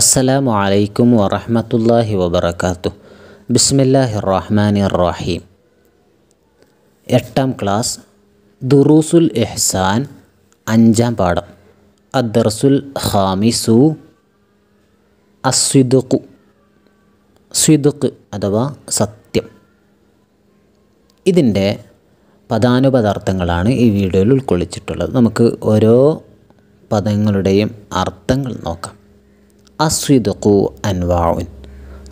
അസ്സലാമു അലൈക്കും വറഹമത്തല്ലാഹി വബർക്കാത്തു ബിസ്മില്ലാഹി റഹ്മാനി റഹീം എട്ടാം ക്ലാസ് ദുറൂസുൽ ഇഹ്സാൻ അഞ്ചാം പാഠം അദ്ദർസുൽ ഹാമിസു അസ്വിദുഖു സ്വിദുഖ് അഥവാ സത്യം ഇതിൻ്റെ പദാനുപദാർത്ഥങ്ങളാണ് ഈ വീഡിയോയിൽ ഉൾക്കൊള്ളിച്ചിട്ടുള്ളത് നമുക്ക് ഓരോ പദങ്ങളുടെയും അർത്ഥങ്ങൾ നോക്കാം അസ്വിദുക്കു അൻവാഉൻ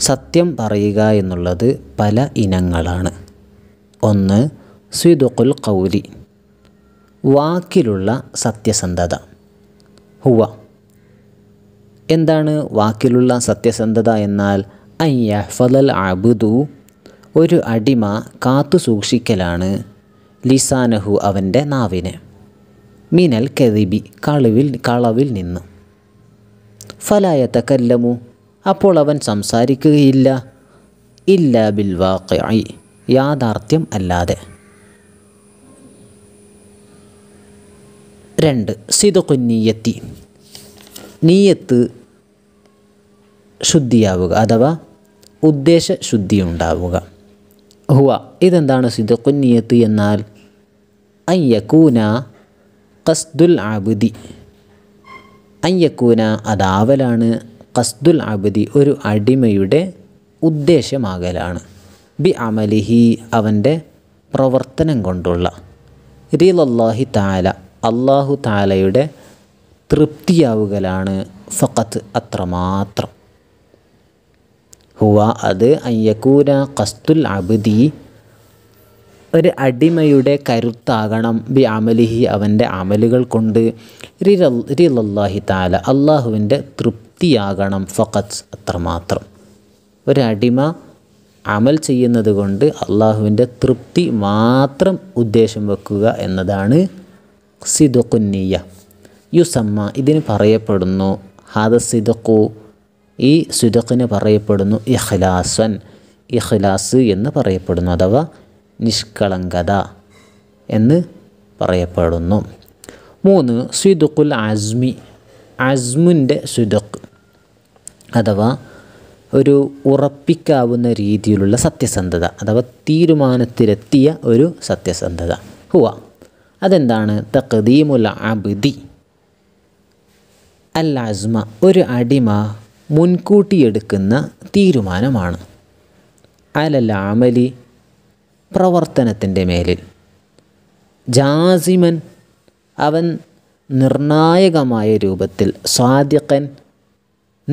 സത്യം പറയുക എന്നുള്ളത് പല ഇനങ്ങളാണ് ഒന്ന് സ്വിദുക്കുൽ കൗലി വാക്കിലുള്ള സത്യസന്ധത ഹുവ എന്താണ് വാക്കിലുള്ള സത്യസന്ധത എന്നാൽ അയ്യഫലൽ അബുദു ഒരു അടിമ കാത്തു സൂക്ഷിക്കലാണ് ലിസാനഹു അവൻ്റെ നാവിനെ മിനൽ കെതിബി കളവിൽ കളവിൽ നിന്ന് ഫലായത്തക്കല്ലമു അപ്പോൾ അവൻ സംസാരിക്കുകയില്ല ഇല്ല ബിൽ യാഥാർത്ഥ്യം അല്ലാതെ രണ്ട് സിതുക്കുന്നീയത്തി നീയത്ത് ശുദ്ധിയാവുക അഥവാ ഉദ്ദേശ ശുദ്ധി ഉണ്ടാവുക ഹുവ ഇതെന്താണ് സിതുക്കുന്നിയത്ത് എന്നാൽ അയ്യക്കൂന കസ്ദുൽ ആബുദി അയ്യക്കൂന അതാവലാണ് കസ്ദുൽ അബദി ഒരു അടിമയുടെ ഉദ്ദേശമാകലാണ് ബി അമലിഹി അവൻ്റെ പ്രവർത്തനം കൊണ്ടുള്ള റീലല്ലാഹി താല അള്ളാഹു താലയുടെ തൃപ്തിയാവുകലാണ് ഫക്കത്ത് അത്രമാത്രം ഹുവ അത് അയ്യക്കൂന കസ്തുൽ അബദി ഒരു അടിമയുടെ കരുത്താകണം ബി അമലിഹി അവൻ്റെ അമലുകൾ കൊണ്ട് റിലല്ലാഹി താല അള്ളാഹുവിൻ്റെ തൃപ്തിയാകണം ഫക്കത്ത് അത്രമാത്രം ഒരടിമ അമൽ ചെയ്യുന്നത് കൊണ്ട് അള്ളാഹുവിൻ്റെ തൃപ്തി മാത്രം ഉദ്ദേശം വെക്കുക എന്നതാണ് സിദുക്കുന്നിയ യുസമ്മ ഇതിന് പറയപ്പെടുന്നു ഹാദ സിദക്കു ഈ സുദക്കിന് പറയപ്പെടുന്നു ഇഖ്ലാസൻ ഇഖ്ലാസ് എന്ന് പറയപ്പെടുന്നു അഥവാ നിഷ്കളങ്കത എന്ന് പറയപ്പെടുന്നു മൂന്ന് സുദുഖുൽ അസ്മി അസ്മുൻ്റെ സുദുഖ് അഥവാ ഒരു ഉറപ്പിക്കാവുന്ന രീതിയിലുള്ള സത്യസന്ധത അഥവാ തീരുമാനത്തിലെത്തിയ ഒരു സത്യസന്ധത ഹുവ അതെന്താണ് തഖദീമുൽ അബ്ദി അൽ അസ്മ ഒരു അടിമ മുൻകൂട്ടിയെടുക്കുന്ന തീരുമാനമാണ് അലൽ അമലി പ്രവർത്തനത്തിൻ്റെ മേലിൽ ജാസിമൻ അവൻ നിർണായകമായ രൂപത്തിൽ സ്വാദിഖൻ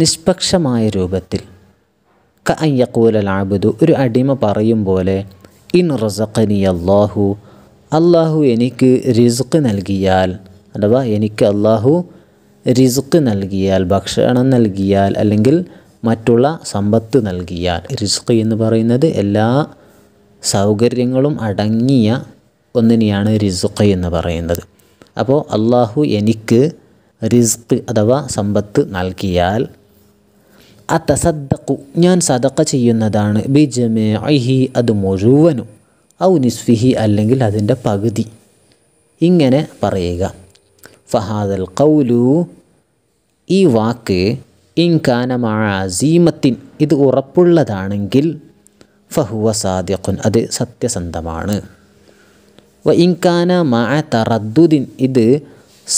നിഷ്പക്ഷമായ രൂപത്തിൽ ക അയ്യക്കൂലൽ ഒരു അടിമ പറയും പോലെ ഇൻ റസഖനി അള്ളാഹു അള്ളാഹു എനിക്ക് റിസ്ക് നൽകിയാൽ അഥവാ എനിക്ക് അള്ളാഹു റിസ്ക് നൽകിയാൽ ഭക്ഷണം നൽകിയാൽ അല്ലെങ്കിൽ മറ്റുള്ള സമ്പത്ത് നൽകിയാൽ റിസ്ക് എന്ന് പറയുന്നത് എല്ലാ സൗകര്യങ്ങളും അടങ്ങിയ ഒന്നിനെയാണ് റിസുഖ എന്ന് പറയുന്നത് അപ്പോൾ അള്ളാഹു എനിക്ക് റിസ്ക് അഥവാ സമ്പത്ത് നൽകിയാൽ ആ തസദ്ദഖു ഞാൻ സദക്ക ചെയ്യുന്നതാണ് ബി ജമേഹി അത് മുഴുവനും ഔ നിസ്ഫിഹി അല്ലെങ്കിൽ അതിൻ്റെ പകുതി ഇങ്ങനെ പറയുക ഫഹാദൽ കൗലു ഈ വാക്ക് ഇൻകാനമാ അസീമത്തിൻ ഇത് ഉറപ്പുള്ളതാണെങ്കിൽ ഫഹുവ സാദിഖുൻ അത് സത്യസന്ധമാണ് വ ഇൻകാന മഅ തറദ്ദുദിൻ ഇത്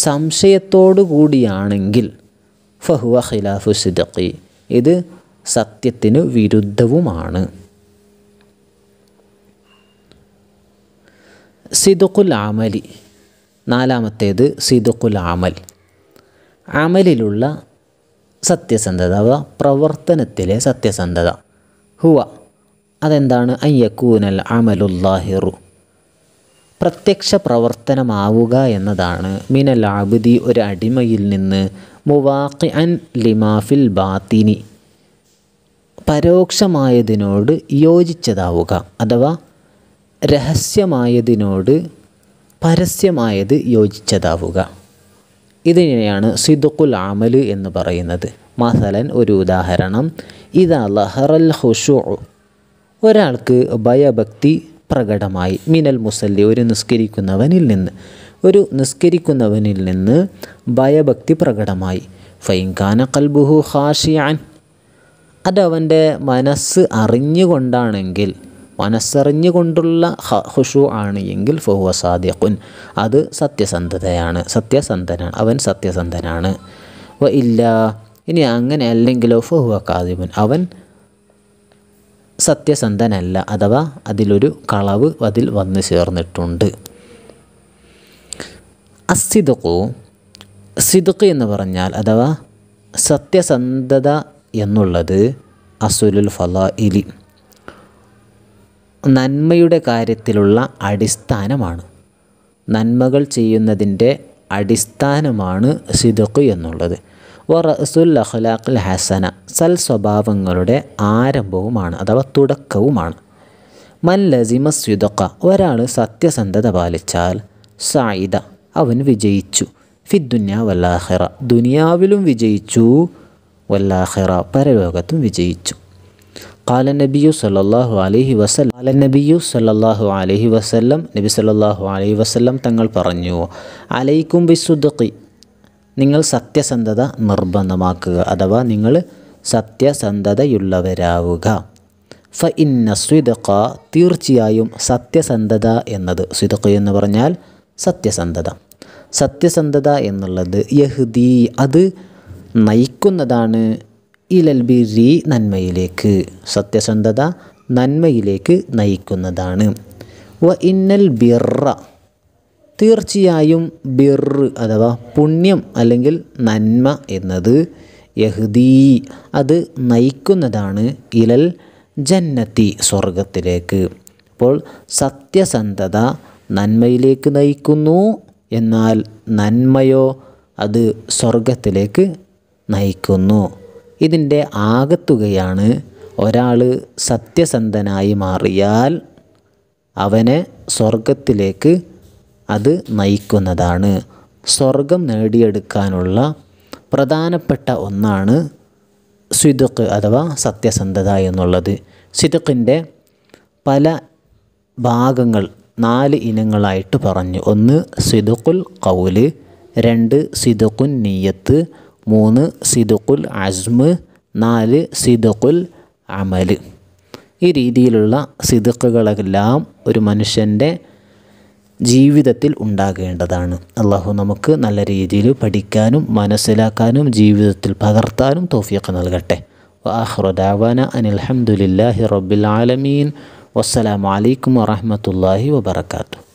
സംശയത്തോടു കൂടിയാണെങ്കിൽ ഫഹുവ ഖിലാഫു സിദഖി ഇത് സത്യത്തിന് വിരുദ്ധവുമാണ് സിദുഖുൽ ആമലി നാലാമത്തേത് സിദുഖുൽ ആമൽ അമലിലുള്ള സത്യസന്ധത പ്രവർത്തനത്തിലെ സത്യസന്ധത ഹുവ അതെന്താണ് അയ്യക്കൂനൽ അമലുല്ലാഹിറു പ്രത്യക്ഷ പ്രവർത്തനമാവുക എന്നതാണ് മിനൽ ആബുദി ഒരു അടിമയിൽ നിന്ന് മുവാഖി അൻ ലിമാഫിൽ ബാത്തിനി പരോക്ഷമായതിനോട് യോജിച്ചതാവുക അഥവാ രഹസ്യമായതിനോട് പരസ്യമായത് യോജിച്ചതാവുക ഇതിനെയാണ് സിദുക്കുൽ ആമൽ എന്ന് പറയുന്നത് മസലൻ ഒരു ഉദാഹരണം ഇതാ ലഹറൽ ഹുഷു ഒരാൾക്ക് ഭയഭക്തി പ്രകടമായി മിനൽ മുസല്ലി ഒരു നിസ്കരിക്കുന്നവനിൽ നിന്ന് ഒരു നിസ്കരിക്കുന്നവനിൽ നിന്ന് ഭയഭക്തി പ്രകടമായി ഫൈൻഖാന കൽബുഹു ഹാഷിയാൻ അതവൻ്റെ മനസ്സ് അറിഞ്ഞുകൊണ്ടാണെങ്കിൽ മനസ്സറിഞ്ഞുകൊണ്ടുള്ള ഹുഷു ആണ് എങ്കിൽ ഫഹുവ സാദിഖുൻ അത് സത്യസന്ധതയാണ് സത്യസന്ധനാണ് അവൻ സത്യസന്ധനാണ് വ ഇല്ല ഇനി അങ്ങനെ അല്ലെങ്കിലോ ഫഹുവ കാതിബുൻ അവൻ സത്യസന്ധനല്ല അഥവാ അതിലൊരു കളവ് അതിൽ വന്നു ചേർന്നിട്ടുണ്ട് അസിദക്കു സിദക്ക് എന്ന് പറഞ്ഞാൽ അഥവാ സത്യസന്ധത എന്നുള്ളത് അസുലുൽ ഫലാഇലി നന്മയുടെ കാര്യത്തിലുള്ള അടിസ്ഥാനമാണ് നന്മകൾ ചെയ്യുന്നതിൻ്റെ അടിസ്ഥാനമാണ് സിദക്ക് എന്നുള്ളത് വറസുൽ അഖ്ലാഖുൽ ഹസന സൽ സ്വഭാവങ്ങളുടെ ആരംഭവുമാണ് അഥവാ തുടക്കവുമാണ് മൻ ലസിമ സ്യുദക്ക ഒരാൾ സത്യസന്ധത പാലിച്ചാൽ സായിദ അവൻ വിജയിച്ചു ഫിദ്ദുന്യ വല്ലാഹിറ ദുനിയാവിലും വിജയിച്ചു വല്ലാഹിറ പരലോകത്തും വിജയിച്ചു കാല നബിയു സല്ലാഹു അലഹി വസ്ലം കാല നബിയു സല്ലാഹു അലഹി വസ്ല്ലം നബി സല്ലാഹു അലഹി വസ്ല്ലം തങ്ങൾ പറഞ്ഞു അലൈക്കും ബിസുദ്ഖി നിങ്ങൾ സത്യസന്ധത നിർബന്ധമാക്കുക അഥവാ നിങ്ങൾ സത്യസന്ധതയുള്ളവരാവുക ഫ ഇന്ന സ്വിതക്ക തീർച്ചയായും സത്യസന്ധത എന്നത് സ്വിതക്ക എന്ന് പറഞ്ഞാൽ സത്യസന്ധത സത്യസന്ധത എന്നുള്ളത് യഹുദി അത് നയിക്കുന്നതാണ് ഇലൽ ബിരി നന്മയിലേക്ക് സത്യസന്ധത നന്മയിലേക്ക് നയിക്കുന്നതാണ് വ ഇന്നൽ ബിറ തീർച്ചയായും ബിർ അഥവാ പുണ്യം അല്ലെങ്കിൽ നന്മ എന്നത് യഹ്ദീ അത് നയിക്കുന്നതാണ് ഇലൽ ജന്നത്തി സ്വർഗത്തിലേക്ക് അപ്പോൾ സത്യസന്ധത നന്മയിലേക്ക് നയിക്കുന്നു എന്നാൽ നന്മയോ അത് സ്വർഗത്തിലേക്ക് നയിക്കുന്നു ഇതിൻ്റെ ആകത്തുകയാണ് ഒരാൾ സത്യസന്ധനായി മാറിയാൽ അവനെ സ്വർഗത്തിലേക്ക് അത് നയിക്കുന്നതാണ് സ്വർഗം നേടിയെടുക്കാനുള്ള പ്രധാനപ്പെട്ട ഒന്നാണ് സിദുക്ക് അഥവാ സത്യസന്ധത എന്നുള്ളത് സിദുക്കിൻ്റെ പല ഭാഗങ്ങൾ നാല് ഇനങ്ങളായിട്ട് പറഞ്ഞു ഒന്ന് സിദുക്കുൽ കൗല് രണ്ട് സിദുക്കുൻ നീയത്ത് മൂന്ന് സിദുക്കുൽ അസ്മ് നാല് സിദുക്കുൽ അമല് ഈ രീതിയിലുള്ള സിദുക്കുകളെല്ലാം ഒരു മനുഷ്യൻ്റെ ജീവിതത്തിൽ ഉണ്ടാകേണ്ടതാണ് അള്ളാഹു നമുക്ക് നല്ല രീതിയിൽ പഠിക്കാനും മനസ്സിലാക്കാനും ജീവിതത്തിൽ പകർത്താനും തോഫിയൊക്കെ നൽകട്ടെ വാഹ്റുദാവാന അനിൽഹമുല്ലാഹി റബ്ബിൽ ആലമീൻ വസ്സലാമലൈക്കും വാഹമത്തല്ലാഹി വബർക്കാത്തു